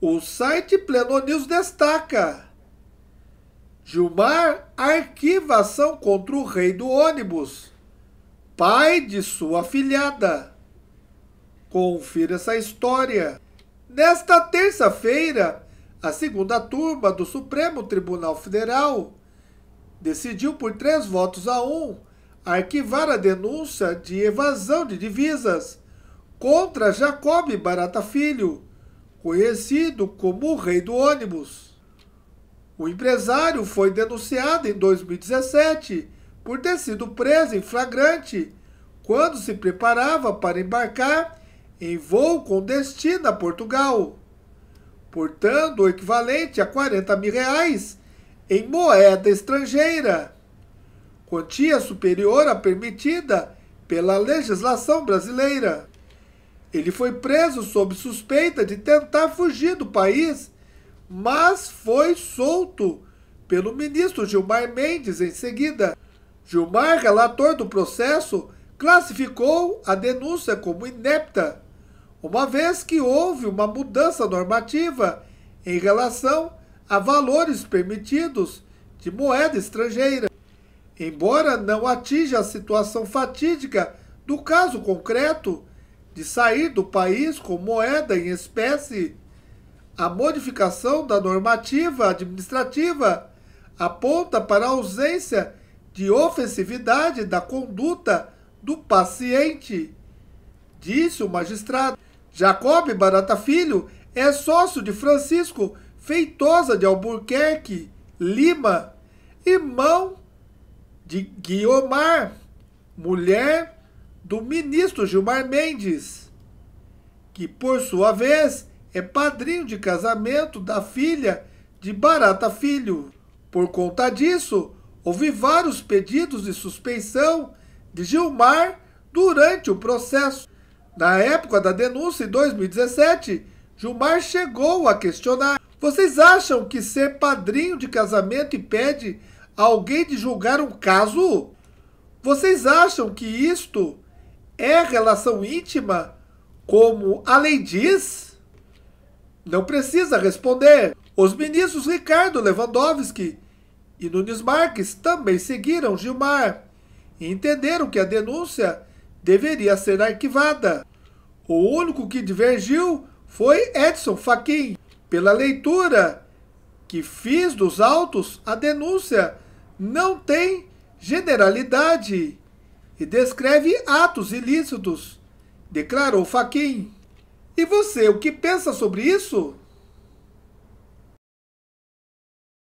O site Pleno News destaca: Gilmar arquivação contra o rei do ônibus, pai de sua filhada. Confira essa história. Nesta terça-feira, a segunda turma do Supremo Tribunal Federal decidiu por três votos a um arquivar a denúncia de evasão de divisas contra Jacob Barata Filho conhecido como o Rei do Ônibus. O empresário foi denunciado em 2017 por ter sido preso em flagrante quando se preparava para embarcar em voo com destino a Portugal, portando o equivalente a 40 mil reais em moeda estrangeira, quantia superior à permitida pela legislação brasileira. Ele foi preso sob suspeita de tentar fugir do país, mas foi solto pelo ministro Gilmar Mendes em seguida. Gilmar, relator do processo, classificou a denúncia como inepta, uma vez que houve uma mudança normativa em relação a valores permitidos de moeda estrangeira. Embora não atinja a situação fatídica do caso concreto, de sair do país com moeda em espécie, a modificação da normativa administrativa aponta para a ausência de ofensividade da conduta do paciente, disse o magistrado. Jacob Barata Filho é sócio de Francisco Feitosa de Albuquerque Lima, irmão de Guiomar, mulher do ministro Gilmar Mendes, que por sua vez é padrinho de casamento da filha de Barata Filho. Por conta disso, houve vários pedidos de suspeição de Gilmar durante o processo. Na época da denúncia, em 2017, Gilmar chegou a questionar: Vocês acham que ser padrinho de casamento impede alguém de julgar um caso? Vocês acham que isto é relação íntima, como a lei diz, não precisa responder. Os ministros Ricardo Lewandowski e Nunes Marques também seguiram Gilmar e entenderam que a denúncia deveria ser arquivada. O único que divergiu foi Edson Fachin. Pela leitura que fiz dos autos, a denúncia não tem generalidade e descreve atos ilícitos, declarou Faquin. E você, o que pensa sobre isso?